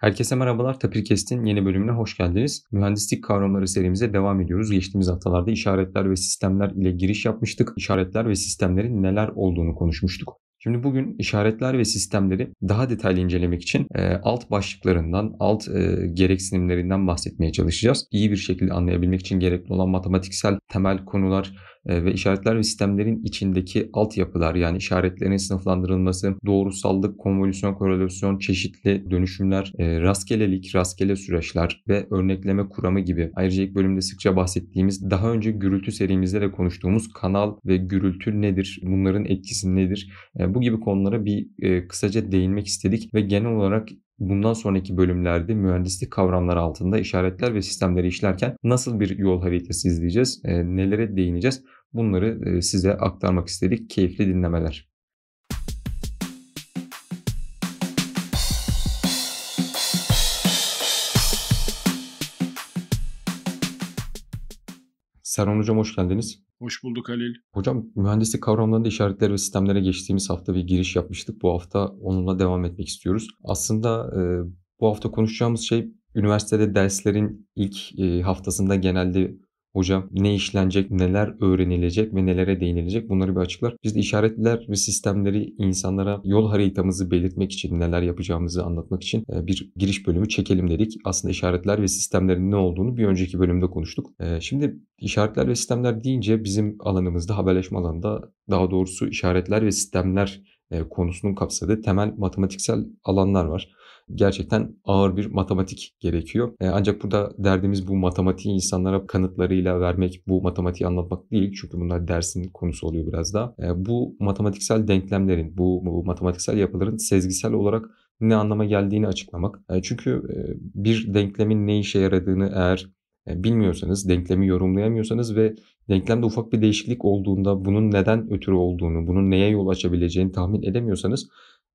Herkese merhabalar. Tapir Kest'in yeni bölümüne hoş geldiniz. Mühendislik kavramları serimize devam ediyoruz. Geçtiğimiz haftalarda işaretler ve sistemler ile giriş yapmıştık. İşaretler ve sistemlerin neler olduğunu konuşmuştuk. Şimdi bugün işaretler ve sistemleri daha detaylı incelemek için e, alt başlıklarından, alt e, gereksinimlerinden bahsetmeye çalışacağız. İyi bir şekilde anlayabilmek için gerekli olan matematiksel temel konular, ee, ve işaretler ve sistemlerin içindeki altyapılar yani işaretlerin sınıflandırılması, doğrusallık, konvolüsyon, korelasyon, çeşitli dönüşümler, e, rastgelelik, rastgele süreçler ve örnekleme kuramı gibi. Ayrıca ilk bölümde sıkça bahsettiğimiz daha önce gürültü serimizde de konuştuğumuz kanal ve gürültü nedir? Bunların etkisi nedir? E, bu gibi konulara bir e, kısaca değinmek istedik ve genel olarak bundan sonraki bölümlerde mühendislik kavramları altında işaretler ve sistemleri işlerken nasıl bir yol haritası izleyeceğiz, nelere değineceğiz Bunları e, size aktarmak istedik. Keyifli dinlemeler. Serhan Hocam hoş geldiniz. Hoş bulduk Halil. Hocam mühendislik kavramlarında işaretler ve sistemlere geçtiğimiz hafta bir giriş yapmıştık. Bu hafta onunla devam etmek istiyoruz. Aslında e, bu hafta konuşacağımız şey üniversitede derslerin ilk e, haftasında genelde Hocam ne işlenecek, neler öğrenilecek ve nelere değinilecek bunları bir açıklar. Biz de işaretler ve sistemleri insanlara yol haritamızı belirtmek için neler yapacağımızı anlatmak için e, bir giriş bölümü çekelim dedik. Aslında işaretler ve sistemlerin ne olduğunu bir önceki bölümde konuştuk. E, şimdi işaretler ve sistemler deyince bizim alanımızda haberleşme alanında daha doğrusu işaretler ve sistemler e, konusunun kapsadığı temel matematiksel alanlar var gerçekten ağır bir matematik gerekiyor. E, ancak burada derdimiz bu matematiği insanlara kanıtlarıyla vermek, bu matematiği anlatmak değil. Çünkü bunlar dersin konusu oluyor biraz daha. E, bu matematiksel denklemlerin, bu, bu matematiksel yapıların sezgisel olarak ne anlama geldiğini açıklamak. E, çünkü bir denklemin ne işe yaradığını eğer bilmiyorsanız, denklemi yorumlayamıyorsanız ve denklemde ufak bir değişiklik olduğunda bunun neden ötürü olduğunu, bunun neye yol açabileceğini tahmin edemiyorsanız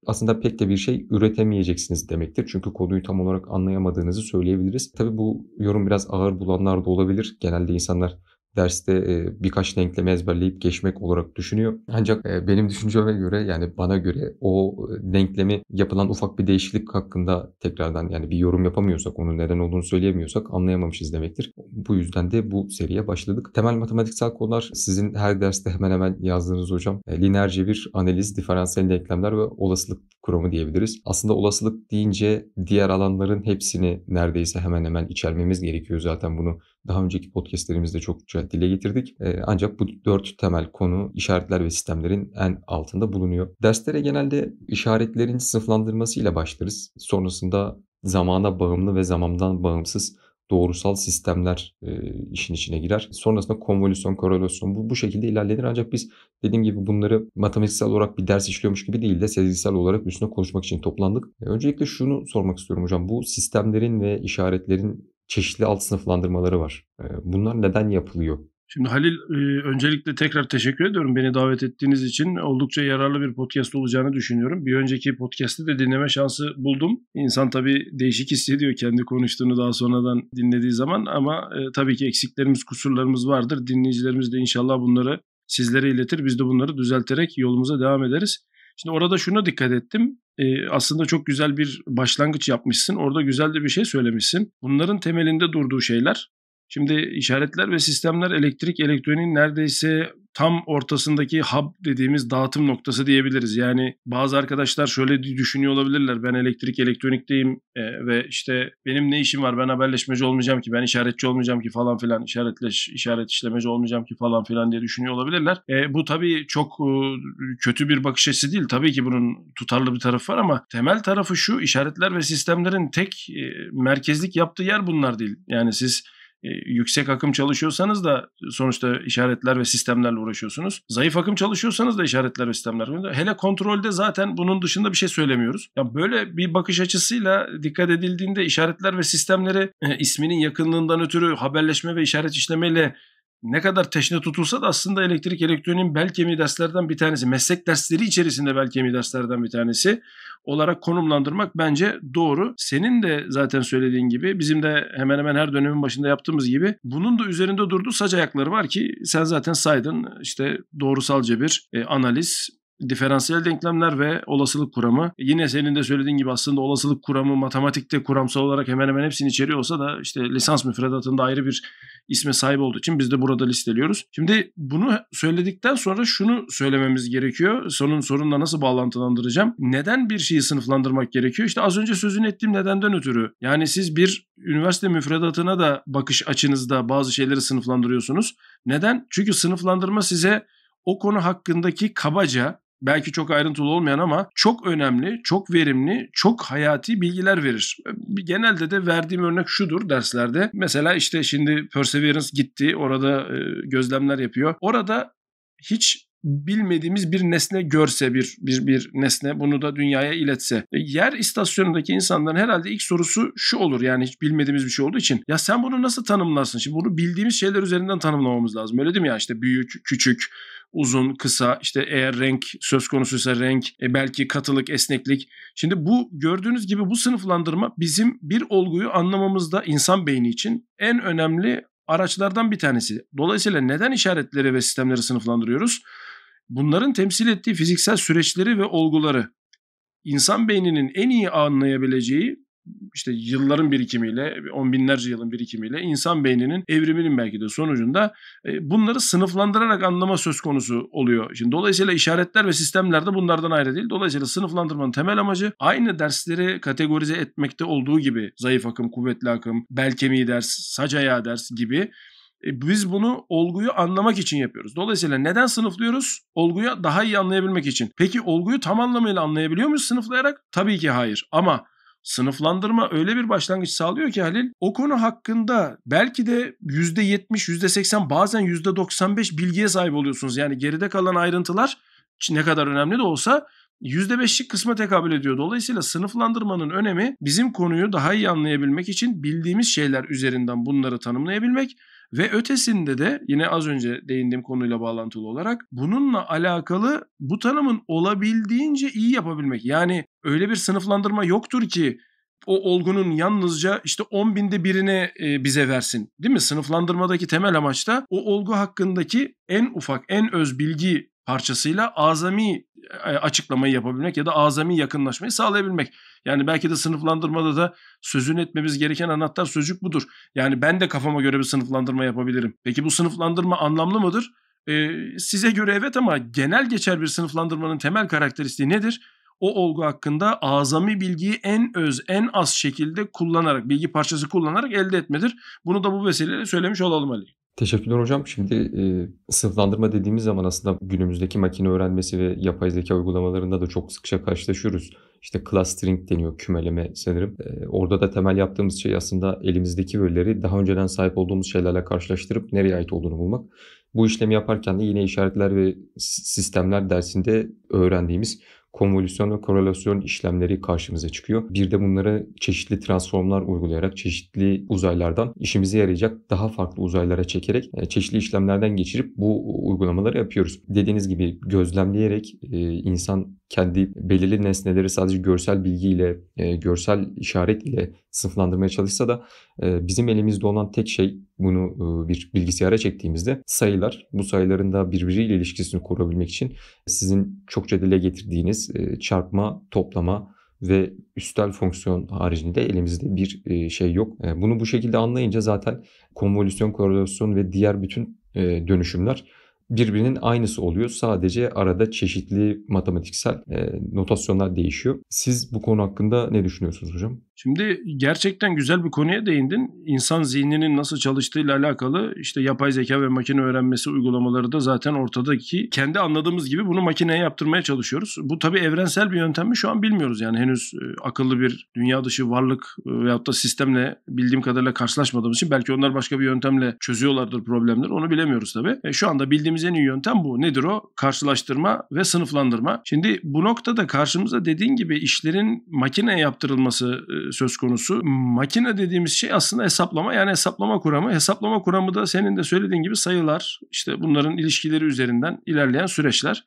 aslında pek de bir şey üretemeyeceksiniz demektir. Çünkü konuyu tam olarak anlayamadığınızı söyleyebiliriz. Tabii bu yorum biraz ağır bulanlar da olabilir. Genelde insanlar derste birkaç denklemi ezberleyip geçmek olarak düşünüyor. Ancak benim düşünceme göre yani bana göre o denklemi yapılan ufak bir değişiklik hakkında tekrardan yani bir yorum yapamıyorsak onun neden olduğunu söyleyemiyorsak anlayamamışız demektir. Bu yüzden de bu seriye başladık. Temel matematiksel konular sizin her derste hemen hemen yazdığınız hocam. E, Lineer cebir, analiz, diferansiyel denklemler ve olasılık kuramı diyebiliriz. Aslında olasılık deyince diğer alanların hepsini neredeyse hemen hemen içermemiz gerekiyor zaten bunu daha önceki podcastlerimizde çokça dile getirdik. Ee, ancak bu dört temel konu işaretler ve sistemlerin en altında bulunuyor. Derslere genelde işaretlerin sınıflandırmasıyla başlarız. Sonrasında zamana bağımlı ve zamandan bağımsız doğrusal sistemler e, işin içine girer. Sonrasında konvolüsyon, korelasyon bu, bu şekilde ilerlenir. Ancak biz dediğim gibi bunları matematiksel olarak bir ders işliyormuş gibi değil de sezgisel olarak üstüne konuşmak için toplandık. E, öncelikle şunu sormak istiyorum hocam. Bu sistemlerin ve işaretlerin çeşitli alt sınıflandırmaları var. Bunlar neden yapılıyor? Şimdi Halil öncelikle tekrar teşekkür ediyorum beni davet ettiğiniz için. Oldukça yararlı bir podcast olacağını düşünüyorum. Bir önceki podcast'te de dinleme şansı buldum. İnsan tabii değişik hissediyor kendi konuştuğunu daha sonradan dinlediği zaman ama tabii ki eksiklerimiz, kusurlarımız vardır. Dinleyicilerimiz de inşallah bunları sizlere iletir. Biz de bunları düzelterek yolumuza devam ederiz. Şimdi orada şuna dikkat ettim e, aslında çok güzel bir başlangıç yapmışsın. Orada güzel de bir şey söylemişsin. Bunların temelinde durduğu şeyler Şimdi işaretler ve sistemler elektrik elektroniğin neredeyse tam ortasındaki hub dediğimiz dağıtım noktası diyebiliriz. Yani bazı arkadaşlar şöyle düşünüyor olabilirler. Ben elektrik elektronikteyim e, ve işte benim ne işim var? Ben haberleşmeci olmayacağım ki, ben işaretçi olmayacağım ki falan filan, işaretleş, işaret işlemeci olmayacağım ki falan filan diye düşünüyor olabilirler. E, bu tabii çok e, kötü bir bakış açısı değil. Tabii ki bunun tutarlı bir tarafı var ama temel tarafı şu işaretler ve sistemlerin tek e, merkezlik yaptığı yer bunlar değil. Yani siz ee, yüksek akım çalışıyorsanız da sonuçta işaretler ve sistemlerle uğraşıyorsunuz. Zayıf akım çalışıyorsanız da işaretler ve sistemler. Hele kontrolde zaten bunun dışında bir şey söylemiyoruz. Ya böyle bir bakış açısıyla dikkat edildiğinde işaretler ve sistemleri e, isminin yakınlığından ötürü haberleşme ve işaret işlemeyle ne kadar teşne tutulsa da aslında elektrik elektroniğin bel kemiği derslerden bir tanesi, meslek dersleri içerisinde bel kemiği derslerden bir tanesi olarak konumlandırmak bence doğru. Senin de zaten söylediğin gibi bizim de hemen hemen her dönemin başında yaptığımız gibi bunun da üzerinde durduğu saç ayakları var ki sen zaten saydın işte doğrusal cebir, e, analiz, diferansiyel denklemler ve olasılık kuramı. Yine senin de söylediğin gibi aslında olasılık kuramı matematikte kuramsal olarak hemen hemen hepsini içeriyor olsa da işte lisans müfredatında ayrı bir isme sahip olduğu için biz de burada listeliyoruz. Şimdi bunu söyledikten sonra şunu söylememiz gerekiyor. Sonun sorunla nasıl bağlantılandıracağım? Neden bir şeyi sınıflandırmak gerekiyor? İşte az önce sözünü ettiğim nedenden ötürü. Yani siz bir üniversite müfredatına da bakış açınızda bazı şeyleri sınıflandırıyorsunuz. Neden? Çünkü sınıflandırma size o konu hakkındaki kabaca belki çok ayrıntılı olmayan ama çok önemli, çok verimli, çok hayati bilgiler verir. Genelde de verdiğim örnek şudur derslerde. Mesela işte şimdi Perseverance gitti, orada gözlemler yapıyor. Orada hiç bilmediğimiz bir nesne görse bir bir bir nesne bunu da dünyaya iletse. E, yer istasyonundaki insanların herhalde ilk sorusu şu olur yani hiç bilmediğimiz bir şey olduğu için. Ya sen bunu nasıl tanımlarsın? Şimdi bunu bildiğimiz şeyler üzerinden tanımlamamız lazım. Öyle değil mi ya işte büyük, küçük, uzun, kısa, işte eğer renk söz konusuysa renk, e belki katılık, esneklik. Şimdi bu gördüğünüz gibi bu sınıflandırma bizim bir olguyu anlamamızda insan beyni için en önemli araçlardan bir tanesi. Dolayısıyla neden işaretleri ve sistemleri sınıflandırıyoruz? Bunların temsil ettiği fiziksel süreçleri ve olguları insan beyninin en iyi anlayabileceği işte yılların birikimiyle, on binlerce yılın birikimiyle insan beyninin evriminin belki de sonucunda e, bunları sınıflandırarak anlama söz konusu oluyor. Şimdi dolayısıyla işaretler ve sistemler de bunlardan ayrı değil. Dolayısıyla sınıflandırmanın temel amacı aynı dersleri kategorize etmekte olduğu gibi zayıf akım, kuvvetli akım, bel kemiği ders, sac ayağı ders gibi e, biz bunu olguyu anlamak için yapıyoruz. Dolayısıyla neden sınıflıyoruz? Olguyu daha iyi anlayabilmek için. Peki olguyu tam anlamıyla anlayabiliyor muyuz sınıflayarak? Tabii ki hayır. Ama sınıflandırma öyle bir başlangıç sağlıyor ki Halil o konu hakkında belki de %70, %80 bazen %95 bilgiye sahip oluyorsunuz. Yani geride kalan ayrıntılar ne kadar önemli de olsa %5'lik kısma tekabül ediyor. Dolayısıyla sınıflandırmanın önemi bizim konuyu daha iyi anlayabilmek için bildiğimiz şeyler üzerinden bunları tanımlayabilmek ve ötesinde de yine az önce değindiğim konuyla bağlantılı olarak bununla alakalı bu tanımın olabildiğince iyi yapabilmek. Yani öyle bir sınıflandırma yoktur ki o olgunun yalnızca işte 10 binde birini e, bize versin. Değil mi? Sınıflandırmadaki temel amaçta o olgu hakkındaki en ufak, en öz bilgi parçasıyla azami e, açıklamayı yapabilmek ya da azami yakınlaşmayı sağlayabilmek. Yani belki de sınıflandırmada da sözünü etmemiz gereken anahtar sözcük budur. Yani ben de kafama göre bir sınıflandırma yapabilirim. Peki bu sınıflandırma anlamlı mıdır? Ee, size göre evet ama genel geçer bir sınıflandırmanın temel karakteristiği nedir? O olgu hakkında azami bilgiyi en öz, en az şekilde kullanarak, bilgi parçası kullanarak elde etmedir. Bunu da bu vesileyle söylemiş olalım Ali. Teşekkürler hocam. Şimdi e, sınıflandırma dediğimiz zaman aslında günümüzdeki makine öğrenmesi ve yapay zeka uygulamalarında da çok sıkça karşılaşıyoruz. İşte clustering deniyor kümeleme sanırım. E, orada da temel yaptığımız şey aslında elimizdeki verileri daha önceden sahip olduğumuz şeylerle karşılaştırıp nereye ait olduğunu bulmak. Bu işlemi yaparken de yine işaretler ve sistemler dersinde öğrendiğimiz konvolüsyon ve korelasyon işlemleri karşımıza çıkıyor. Bir de bunlara çeşitli transformlar uygulayarak çeşitli uzaylardan işimize yarayacak daha farklı uzaylara çekerek e, çeşitli işlemlerden geçirip bu uygulamaları yapıyoruz. Dediğiniz gibi gözlemleyerek e, insan kendi belirli nesneleri sadece görsel bilgiyle, e, görsel işaret ile sınıflandırmaya çalışsa da e, bizim elimizde olan tek şey bunu e, bir bilgisayara çektiğimizde sayılar. Bu sayıların da birbiriyle ilişkisini kurabilmek için sizin çokça dile getirdiğiniz e, çarpma, toplama, ve üstel fonksiyon haricinde elimizde bir şey yok. Bunu bu şekilde anlayınca zaten konvolüsyon, korelasyon ve diğer bütün dönüşümler birbirinin aynısı oluyor. Sadece arada çeşitli matematiksel notasyonlar değişiyor. Siz bu konu hakkında ne düşünüyorsunuz hocam? Şimdi gerçekten güzel bir konuya değindin. İnsan zihninin nasıl çalıştığıyla alakalı işte yapay zeka ve makine öğrenmesi uygulamaları da zaten ortadaki kendi anladığımız gibi bunu makineye yaptırmaya çalışıyoruz. Bu tabii evrensel bir yöntem mi şu an bilmiyoruz. Yani henüz e, akıllı bir dünya dışı varlık e, veyahut da sistemle bildiğim kadarıyla karşılaşmadığımız için belki onlar başka bir yöntemle çözüyorlardır problemleri. Onu bilemiyoruz tabii. E şu anda bildiğimiz en iyi yöntem bu. Nedir o? Karşılaştırma ve sınıflandırma. Şimdi bu noktada karşımıza dediğin gibi işlerin makineye yaptırılması e, söz konusu. Makine dediğimiz şey aslında hesaplama yani hesaplama kuramı. Hesaplama kuramı da senin de söylediğin gibi sayılar işte bunların ilişkileri üzerinden ilerleyen süreçler.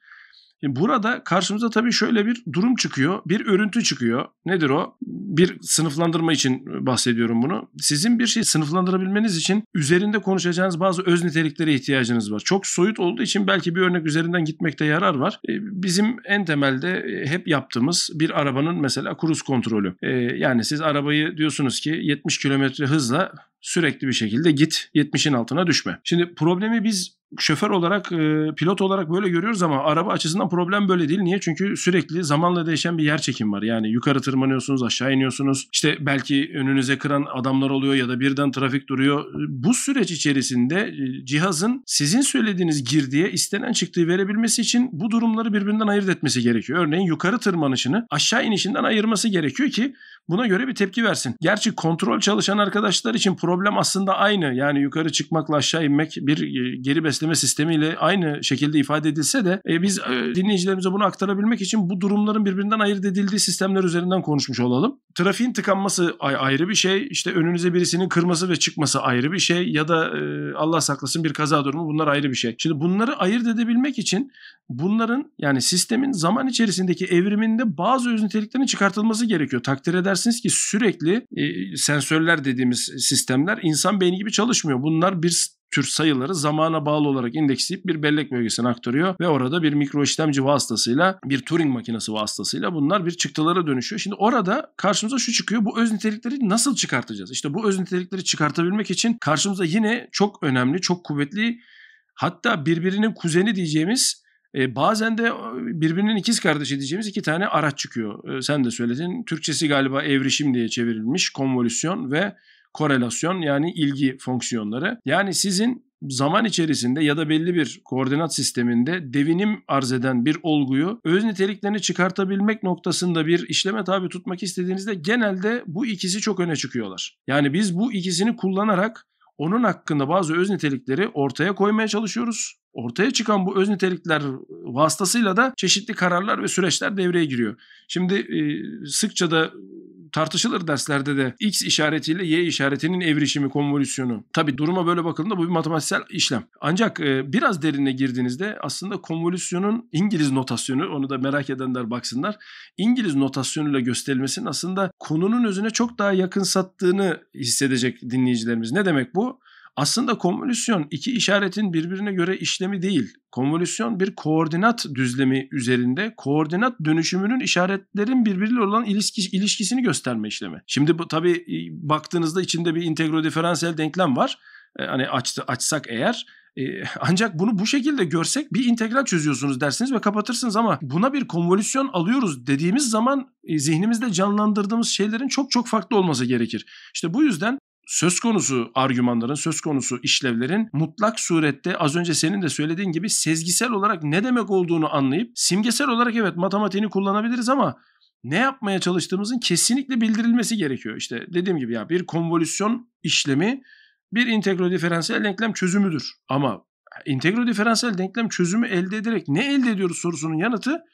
Şimdi burada karşımıza tabii şöyle bir durum çıkıyor. Bir örüntü çıkıyor. Nedir o? Bir sınıflandırma için bahsediyorum bunu. Sizin bir şeyi sınıflandırabilmeniz için üzerinde konuşacağınız bazı öz niteliklere ihtiyacınız var. Çok soyut olduğu için belki bir örnek üzerinden gitmekte yarar var. E, bizim en temelde e, hep yaptığımız bir arabanın mesela kruz kontrolü. E, yani siz arabayı diyorsunuz ki 70 kilometre hızla sürekli bir şekilde git 70'in altına düşme. Şimdi problemi biz şoför olarak, e, pilot olarak böyle görüyoruz ama araba açısından problem böyle değil. Niye? Çünkü sürekli zamanla değişen bir yer çekim var. Yani yukarı tırmanıyorsunuz, aşağı iniyorsunuz. İşte belki önünüze kıran adamlar oluyor ya da birden trafik duruyor. E, bu süreç içerisinde e, cihazın sizin söylediğiniz girdiye istenen çıktığı verebilmesi için bu durumları birbirinden ayırt etmesi gerekiyor. Örneğin yukarı tırmanışını aşağı inişinden ayırması gerekiyor ki buna göre bir tepki versin. Gerçi kontrol çalışan arkadaşlar için problem aslında aynı. Yani yukarı çıkmakla aşağı inmek bir geri besleme denetleme sistemiyle aynı şekilde ifade edilse de e, biz e, dinleyicilerimize bunu aktarabilmek için bu durumların birbirinden ayırt edildiği sistemler üzerinden konuşmuş olalım. Trafiğin tıkanması ayrı bir şey. işte önünüze birisinin kırması ve çıkması ayrı bir şey ya da e, Allah saklasın bir kaza durumu bunlar ayrı bir şey. Şimdi bunları ayırt edebilmek için bunların yani sistemin zaman içerisindeki evriminde bazı öz çıkartılması gerekiyor. Takdir edersiniz ki sürekli e, sensörler dediğimiz sistemler insan beyni gibi çalışmıyor. Bunlar bir tür sayıları zamana bağlı olarak indeksleyip bir bellek bölgesine aktarıyor ve orada bir mikro işlemci vasıtasıyla bir Turing makinesi vasıtasıyla bunlar bir çıktılara dönüşüyor. Şimdi orada karşımıza şu çıkıyor. Bu öz nitelikleri nasıl çıkartacağız? İşte bu öz nitelikleri çıkartabilmek için karşımıza yine çok önemli, çok kuvvetli hatta birbirinin kuzeni diyeceğimiz e, bazen de birbirinin ikiz kardeşi diyeceğimiz iki tane araç çıkıyor. E, sen de söyledin. Türkçesi galiba evrişim diye çevrilmiş konvolüsyon ve korelasyon yani ilgi fonksiyonları. Yani sizin zaman içerisinde ya da belli bir koordinat sisteminde devinim arz eden bir olguyu öz niteliklerini çıkartabilmek noktasında bir işleme tabi tutmak istediğinizde genelde bu ikisi çok öne çıkıyorlar. Yani biz bu ikisini kullanarak onun hakkında bazı öz nitelikleri ortaya koymaya çalışıyoruz. Ortaya çıkan bu öz nitelikler vasıtasıyla da çeşitli kararlar ve süreçler devreye giriyor. Şimdi e, sıkça da tartışılır derslerde de X işaretiyle Y işaretinin evrişimi, konvolüsyonu. Tabi duruma böyle bakıldığında bu bir matematiksel işlem. Ancak e, biraz derine girdiğinizde aslında konvolüsyonun İngiliz notasyonu, onu da merak edenler baksınlar. İngiliz notasyonuyla gösterilmesinin aslında konunun özüne çok daha yakın sattığını hissedecek dinleyicilerimiz. Ne demek bu? Aslında konvolüsyon iki işaretin birbirine göre işlemi değil. Konvolüsyon bir koordinat düzlemi üzerinde koordinat dönüşümünün işaretlerin birbiriyle olan ilişki, ilişkisini gösterme işlemi. Şimdi bu tabii e, baktığınızda içinde bir integro diferansiyel denklem var e, hani açtı, açsak eğer e, ancak bunu bu şekilde görsek bir integral çözüyorsunuz dersiniz ve kapatırsınız ama buna bir konvolüsyon alıyoruz dediğimiz zaman e, zihnimizde canlandırdığımız şeylerin çok çok farklı olması gerekir. İşte bu yüzden söz konusu argümanların, söz konusu işlevlerin mutlak surette az önce senin de söylediğin gibi sezgisel olarak ne demek olduğunu anlayıp simgesel olarak evet matematiğini kullanabiliriz ama ne yapmaya çalıştığımızın kesinlikle bildirilmesi gerekiyor. İşte dediğim gibi ya bir konvolüsyon işlemi bir integral diferansiyel denklem çözümüdür. Ama integral diferansiyel denklem çözümü elde ederek ne elde ediyoruz sorusunun yanıtı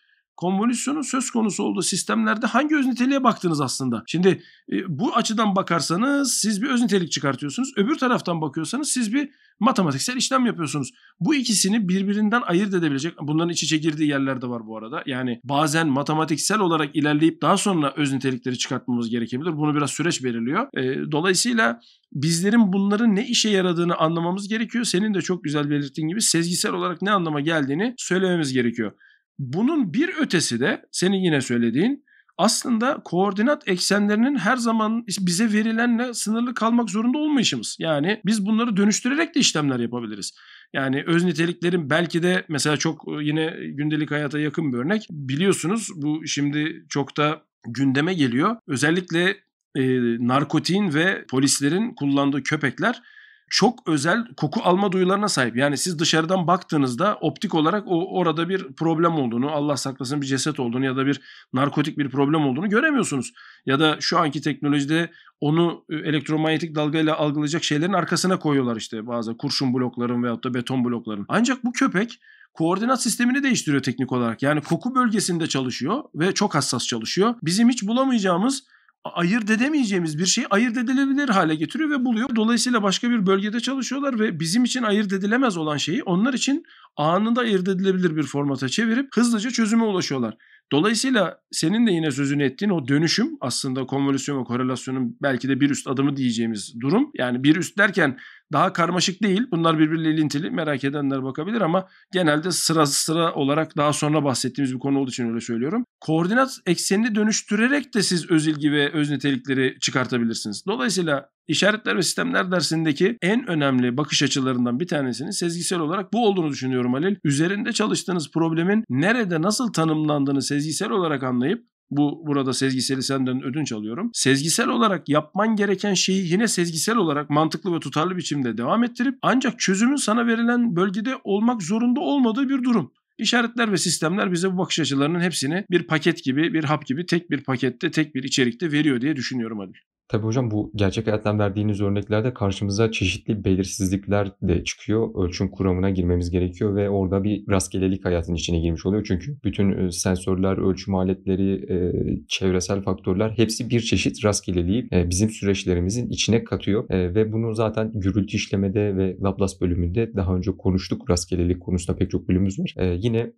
konvolüsyonun söz konusu olduğu sistemlerde hangi öz niteliğe baktınız aslında? Şimdi e, bu açıdan bakarsanız siz bir öz nitelik çıkartıyorsunuz. Öbür taraftan bakıyorsanız siz bir matematiksel işlem yapıyorsunuz. Bu ikisini birbirinden ayırt edebilecek, bunların iç içe girdiği yerler de var bu arada. Yani bazen matematiksel olarak ilerleyip daha sonra öz nitelikleri çıkartmamız gerekebilir. Bunu biraz süreç belirliyor. E, dolayısıyla bizlerin bunların ne işe yaradığını anlamamız gerekiyor. Senin de çok güzel belirttiğin gibi sezgisel olarak ne anlama geldiğini söylememiz gerekiyor. Bunun bir ötesi de senin yine söylediğin aslında koordinat eksenlerinin her zaman bize verilenle sınırlı kalmak zorunda olmayışımız. Yani biz bunları dönüştürerek de işlemler yapabiliriz. Yani öz niteliklerin belki de mesela çok e, yine gündelik hayata yakın bir örnek. Biliyorsunuz bu şimdi çok da gündeme geliyor. Özellikle e, narkotiğin ve polislerin kullandığı köpekler çok özel koku alma duyularına sahip. Yani siz dışarıdan baktığınızda optik olarak o orada bir problem olduğunu, Allah saklasın bir ceset olduğunu ya da bir narkotik bir problem olduğunu göremiyorsunuz. Ya da şu anki teknolojide onu e, elektromanyetik dalgayla algılayacak şeylerin arkasına koyuyorlar işte bazı kurşun blokların veyahut da beton blokların. Ancak bu köpek koordinat sistemini değiştiriyor teknik olarak. Yani koku bölgesinde çalışıyor ve çok hassas çalışıyor. Bizim hiç bulamayacağımız ayırt edemeyeceğimiz bir şeyi ayırt edilebilir hale getiriyor ve buluyor. Dolayısıyla başka bir bölgede çalışıyorlar ve bizim için ayırt edilemez olan şeyi onlar için anında ayırt edilebilir bir formata çevirip hızlıca çözüme ulaşıyorlar. Dolayısıyla senin de yine sözünü ettiğin o dönüşüm aslında konvolüsyon ve korelasyonun belki de bir üst adımı diyeceğimiz durum. Yani bir üst derken daha karmaşık değil. Bunlar birbiriyle ilintili. Merak edenler bakabilir ama genelde sıra sıra olarak daha sonra bahsettiğimiz bir konu olduğu için öyle söylüyorum. Koordinat eksenini dönüştürerek de siz öz ilgi ve öz nitelikleri çıkartabilirsiniz. Dolayısıyla İşaretler ve sistemler dersindeki en önemli bakış açılarından bir tanesinin sezgisel olarak bu olduğunu düşünüyorum Halil. Üzerinde çalıştığınız problemin nerede nasıl tanımlandığını sezgisel olarak anlayıp bu burada sezgiseli senden ödünç alıyorum. Sezgisel olarak yapman gereken şeyi yine sezgisel olarak mantıklı ve tutarlı biçimde devam ettirip ancak çözümün sana verilen bölgede olmak zorunda olmadığı bir durum. İşaretler ve sistemler bize bu bakış açılarının hepsini bir paket gibi, bir hap gibi tek bir pakette, tek bir içerikte veriyor diye düşünüyorum Halil. Tabii hocam bu gerçek hayattan verdiğiniz örneklerde karşımıza çeşitli belirsizlikler de çıkıyor. Ölçüm kuramına girmemiz gerekiyor ve orada bir rastgelelik hayatın içine girmiş oluyor. Çünkü bütün e, sensörler, ölçüm aletleri, e, çevresel faktörler hepsi bir çeşit rastgeleliği e, bizim süreçlerimizin içine katıyor. ve bunu zaten gürültü işlemede ve Laplace bölümünde daha önce konuştuk. Rastgelelik konusunda pek çok bölümümüz var. yine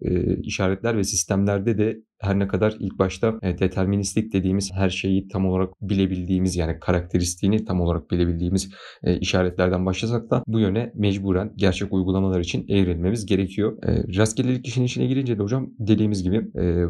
işaretler ve sistemlerde de her ne kadar ilk başta e, deterministik dediğimiz her şeyi tam olarak bilebildiğimiz yani karakteristiğini tam olarak bilebildiğimiz e, işaretlerden başlasak da bu yöne mecburen gerçek uygulamalar için eğrilmemiz gerekiyor. E, Rastgelelik işin içine girince de hocam dediğimiz gibi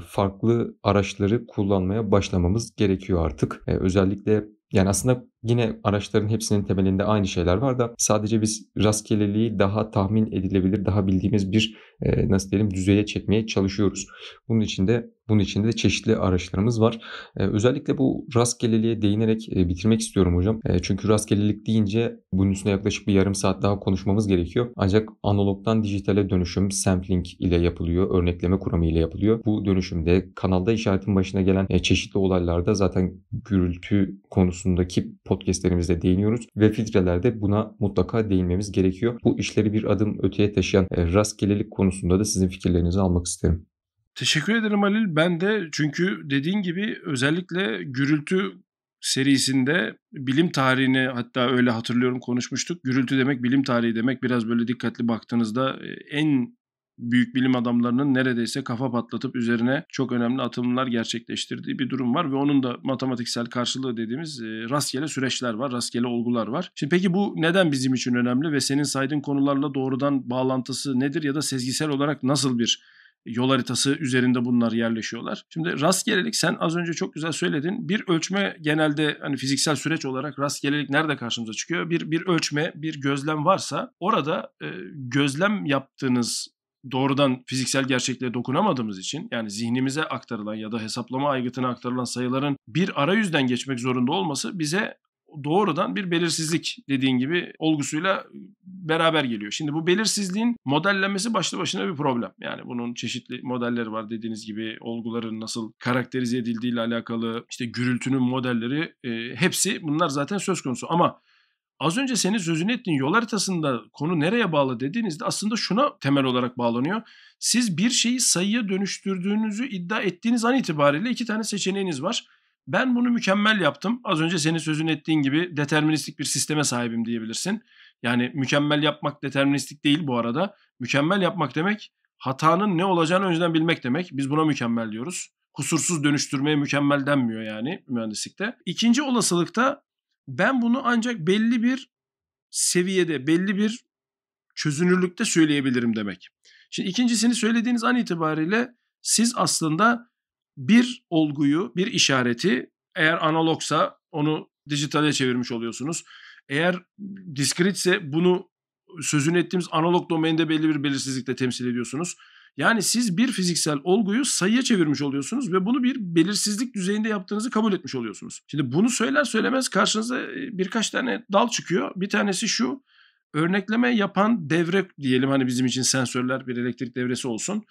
farklı araçları kullanmaya başlamamız gerekiyor artık. Özellikle yani aslında Yine araçların hepsinin temelinde aynı şeyler var da sadece biz rastgeleliği daha tahmin edilebilir, daha bildiğimiz bir e, nasıl diyelim düzeye çekmeye çalışıyoruz. Bunun içinde bunun içinde de çeşitli araçlarımız var. E, özellikle bu rastgeleliğe değinerek e, bitirmek istiyorum hocam. E, çünkü rastgelelik deyince bunun üstüne yaklaşık bir yarım saat daha konuşmamız gerekiyor. Ancak analogdan dijitale dönüşüm sampling ile yapılıyor, örnekleme kuramı ile yapılıyor. Bu dönüşümde kanalda işaretin başına gelen e, çeşitli olaylarda zaten gürültü konusundaki podcastlerimizde değiniyoruz ve filtrelerde buna mutlaka değinmemiz gerekiyor. Bu işleri bir adım öteye taşıyan e, rastgelelik konusunda da sizin fikirlerinizi almak isterim. Teşekkür ederim Halil. Ben de çünkü dediğin gibi özellikle gürültü serisinde bilim tarihini hatta öyle hatırlıyorum konuşmuştuk. Gürültü demek bilim tarihi demek. Biraz böyle dikkatli baktığınızda e, en büyük bilim adamlarının neredeyse kafa patlatıp üzerine çok önemli atılımlar gerçekleştirdiği bir durum var ve onun da matematiksel karşılığı dediğimiz e, rastgele süreçler var, rastgele olgular var. Şimdi peki bu neden bizim için önemli ve senin saydığın konularla doğrudan bağlantısı nedir ya da sezgisel olarak nasıl bir yol haritası üzerinde bunlar yerleşiyorlar. Şimdi rastgelelik sen az önce çok güzel söyledin. Bir ölçme genelde hani fiziksel süreç olarak rastgelelik nerede karşımıza çıkıyor? Bir bir ölçme, bir gözlem varsa orada e, gözlem yaptığınız doğrudan fiziksel gerçekliğe dokunamadığımız için yani zihnimize aktarılan ya da hesaplama aygıtına aktarılan sayıların bir arayüzden geçmek zorunda olması bize doğrudan bir belirsizlik dediğin gibi olgusuyla beraber geliyor. Şimdi bu belirsizliğin modellenmesi başlı başına bir problem. Yani bunun çeşitli modelleri var dediğiniz gibi olguların nasıl karakterize edildiğiyle alakalı işte gürültünün modelleri e, hepsi bunlar zaten söz konusu ama Az önce senin sözünü ettiğin yol haritasında konu nereye bağlı dediğinizde aslında şuna temel olarak bağlanıyor. Siz bir şeyi sayıya dönüştürdüğünüzü iddia ettiğiniz an itibariyle iki tane seçeneğiniz var. Ben bunu mükemmel yaptım. Az önce senin sözünü ettiğin gibi deterministik bir sisteme sahibim diyebilirsin. Yani mükemmel yapmak deterministik değil bu arada. Mükemmel yapmak demek hatanın ne olacağını önceden bilmek demek. Biz buna mükemmel diyoruz. Kusursuz dönüştürmeye mükemmel denmiyor yani mühendislikte. İkinci olasılıkta ben bunu ancak belli bir seviyede, belli bir çözünürlükte söyleyebilirim demek. Şimdi ikincisini söylediğiniz an itibariyle siz aslında bir olguyu, bir işareti eğer analogsa onu dijitale çevirmiş oluyorsunuz. Eğer diskritse bunu sözünü ettiğimiz analog domainde belli bir belirsizlikle temsil ediyorsunuz. Yani siz bir fiziksel olguyu sayıya çevirmiş oluyorsunuz ve bunu bir belirsizlik düzeyinde yaptığınızı kabul etmiş oluyorsunuz. Şimdi bunu söyler söylemez karşınıza e, birkaç tane dal çıkıyor. Bir tanesi şu örnekleme yapan devre diyelim hani bizim için sensörler bir elektrik devresi olsun.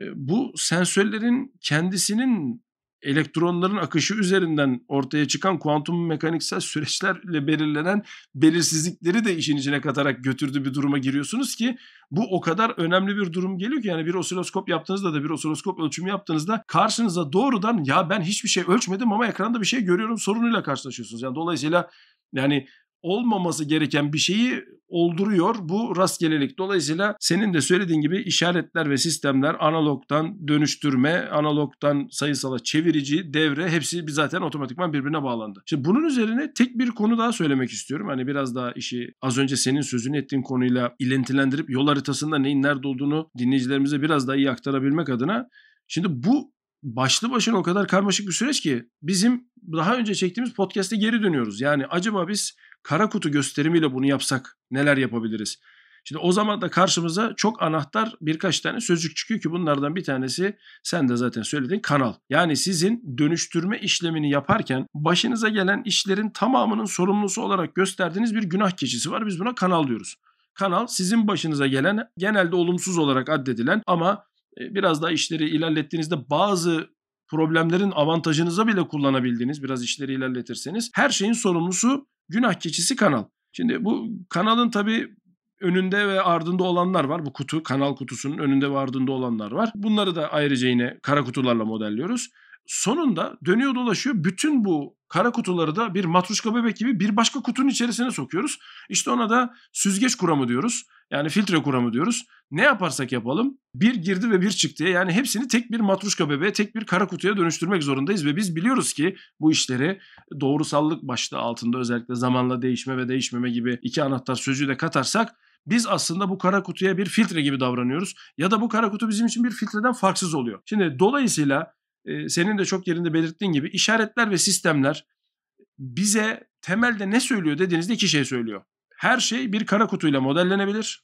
E, bu sensörlerin kendisinin elektronların akışı üzerinden ortaya çıkan kuantum mekaniksel süreçlerle belirlenen belirsizlikleri de işin içine katarak götürdüğü bir duruma giriyorsunuz ki bu o kadar önemli bir durum geliyor ki yani bir osiloskop yaptığınızda da bir osiloskop ölçümü yaptığınızda karşınıza doğrudan ya ben hiçbir şey ölçmedim ama ekranda bir şey görüyorum sorunuyla karşılaşıyorsunuz. Yani dolayısıyla yani olmaması gereken bir şeyi olduruyor bu rastgelelik. Dolayısıyla senin de söylediğin gibi işaretler ve sistemler analogdan dönüştürme, analogdan sayısala çevirici, devre hepsi zaten otomatikman birbirine bağlandı. Şimdi bunun üzerine tek bir konu daha söylemek istiyorum. Hani biraz daha işi az önce senin sözünü ettiğin konuyla ilintilendirip yol haritasında neyin nerede olduğunu dinleyicilerimize biraz daha iyi aktarabilmek adına. Şimdi bu başlı başına o kadar karmaşık bir süreç ki bizim daha önce çektiğimiz podcast'e geri dönüyoruz. Yani acaba biz kara kutu gösterimiyle bunu yapsak neler yapabiliriz? Şimdi o zaman da karşımıza çok anahtar birkaç tane sözcük çıkıyor ki bunlardan bir tanesi sen de zaten söyledin kanal. Yani sizin dönüştürme işlemini yaparken başınıza gelen işlerin tamamının sorumlusu olarak gösterdiğiniz bir günah keçisi var. Biz buna kanal diyoruz. Kanal sizin başınıza gelen genelde olumsuz olarak addedilen ama e, biraz daha işleri ilerlettiğinizde bazı problemlerin avantajınıza bile kullanabildiğiniz biraz işleri ilerletirseniz her şeyin sorumlusu günah keçisi kanal. Şimdi bu kanalın tabi önünde ve ardında olanlar var. Bu kutu kanal kutusunun önünde ve ardında olanlar var. Bunları da ayrıca yine kara kutularla modelliyoruz sonunda dönüyor dolaşıyor bütün bu kara kutuları da bir matruşka bebek gibi bir başka kutunun içerisine sokuyoruz. İşte ona da süzgeç kuramı diyoruz. Yani filtre kuramı diyoruz. Ne yaparsak yapalım bir girdi ve bir çıktı. Yani hepsini tek bir matruşka bebeğe, tek bir kara kutuya dönüştürmek zorundayız. Ve biz biliyoruz ki bu işleri doğrusallık başlığı altında özellikle zamanla değişme ve değişmeme gibi iki anahtar sözcüğü de katarsak biz aslında bu kara kutuya bir filtre gibi davranıyoruz ya da bu kara kutu bizim için bir filtreden farksız oluyor. Şimdi dolayısıyla senin de çok yerinde belirttiğin gibi işaretler ve sistemler bize temelde ne söylüyor dediğinizde iki şey söylüyor. Her şey bir kara kutuyla modellenebilir.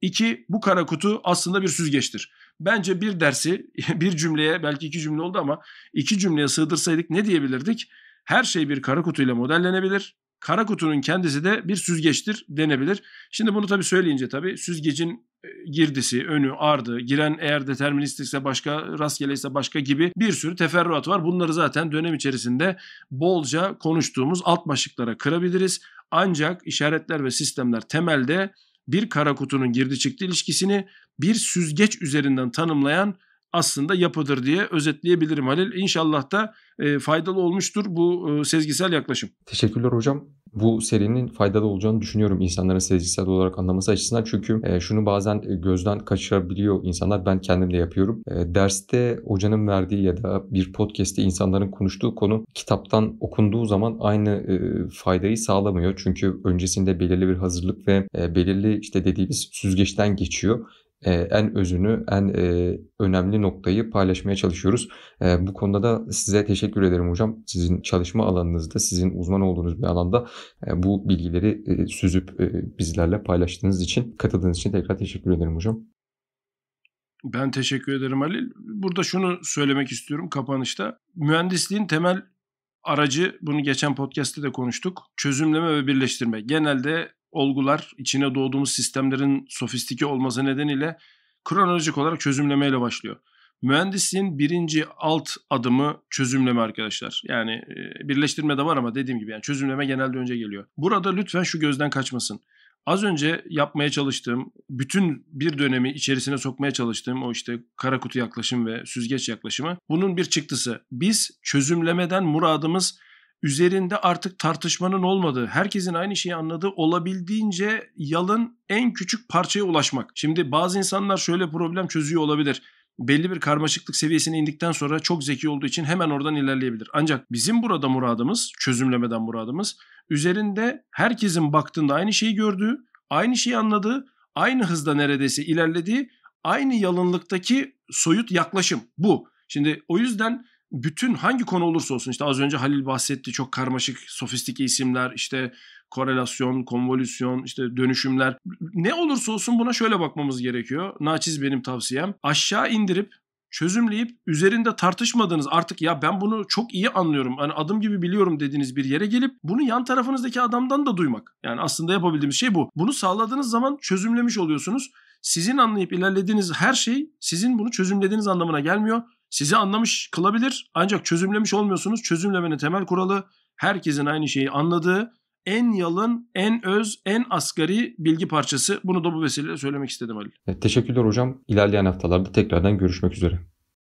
İki, bu kara kutu aslında bir süzgeçtir. Bence bir dersi, bir cümleye, belki iki cümle oldu ama iki cümleye sığdırsaydık ne diyebilirdik? Her şey bir kara kutuyla modellenebilir. Kara kutunun kendisi de bir süzgeçtir denebilir. Şimdi bunu tabii söyleyince tabii süzgecin e, girdisi, önü, ardı, giren eğer deterministikse başka, rastgele ise başka gibi bir sürü teferruat var. Bunları zaten dönem içerisinde bolca konuştuğumuz alt başlıklara kırabiliriz. Ancak işaretler ve sistemler temelde bir kara kutunun girdi çıktı ilişkisini bir süzgeç üzerinden tanımlayan aslında yapıdır diye özetleyebilirim Halil. İnşallah da e, faydalı olmuştur bu e, sezgisel yaklaşım. Teşekkürler hocam. Bu serinin faydalı olacağını düşünüyorum insanların sezgisel olarak anlaması açısından. Çünkü e, şunu bazen e, gözden kaçırabiliyor insanlar. Ben kendim de yapıyorum. E, derste hocanın verdiği ya da bir podcast'te insanların konuştuğu konu kitaptan okunduğu zaman aynı e, faydayı sağlamıyor. Çünkü öncesinde belirli bir hazırlık ve e, belirli işte dediğimiz süzgeçten geçiyor en özünü, en önemli noktayı paylaşmaya çalışıyoruz. bu konuda da size teşekkür ederim hocam. Sizin çalışma alanınızda, sizin uzman olduğunuz bir alanda bu bilgileri süzüp bizlerle paylaştığınız için, katıldığınız için tekrar teşekkür ederim hocam. Ben teşekkür ederim Halil. Burada şunu söylemek istiyorum kapanışta. Mühendisliğin temel aracı bunu geçen podcast'te de konuştuk. Çözümleme ve birleştirme. Genelde olgular içine doğduğumuz sistemlerin sofistike olması nedeniyle kronolojik olarak çözümlemeyle başlıyor. Mühendisliğin birinci alt adımı çözümleme arkadaşlar. Yani e, birleştirme de var ama dediğim gibi yani çözümleme genelde önce geliyor. Burada lütfen şu gözden kaçmasın. Az önce yapmaya çalıştığım, bütün bir dönemi içerisine sokmaya çalıştığım o işte kara kutu yaklaşım ve süzgeç yaklaşımı bunun bir çıktısı. Biz çözümlemeden muradımız üzerinde artık tartışmanın olmadığı, herkesin aynı şeyi anladığı olabildiğince yalın en küçük parçaya ulaşmak. Şimdi bazı insanlar şöyle problem çözüyor olabilir belli bir karmaşıklık seviyesine indikten sonra çok zeki olduğu için hemen oradan ilerleyebilir. Ancak bizim burada muradımız, çözümlemeden muradımız üzerinde herkesin baktığında aynı şeyi gördüğü, aynı şeyi anladığı, aynı hızda neredeyse ilerlediği, aynı yalınlıktaki soyut yaklaşım bu. Şimdi o yüzden bütün hangi konu olursa olsun işte az önce Halil bahsetti çok karmaşık sofistike isimler işte korelasyon, konvolüsyon, işte dönüşümler ne olursa olsun buna şöyle bakmamız gerekiyor. Naçiz benim tavsiyem. Aşağı indirip çözümleyip üzerinde tartışmadığınız artık ya ben bunu çok iyi anlıyorum hani adım gibi biliyorum dediğiniz bir yere gelip bunu yan tarafınızdaki adamdan da duymak. Yani aslında yapabildiğimiz şey bu. Bunu sağladığınız zaman çözümlemiş oluyorsunuz. Sizin anlayıp ilerlediğiniz her şey sizin bunu çözümlediğiniz anlamına gelmiyor sizi anlamış kılabilir ancak çözümlemiş olmuyorsunuz. Çözümlemenin temel kuralı herkesin aynı şeyi anladığı en yalın, en öz, en asgari bilgi parçası. Bunu da bu vesileyle söylemek istedim Ali. teşekkürler hocam. İlerleyen haftalarda tekrardan görüşmek üzere.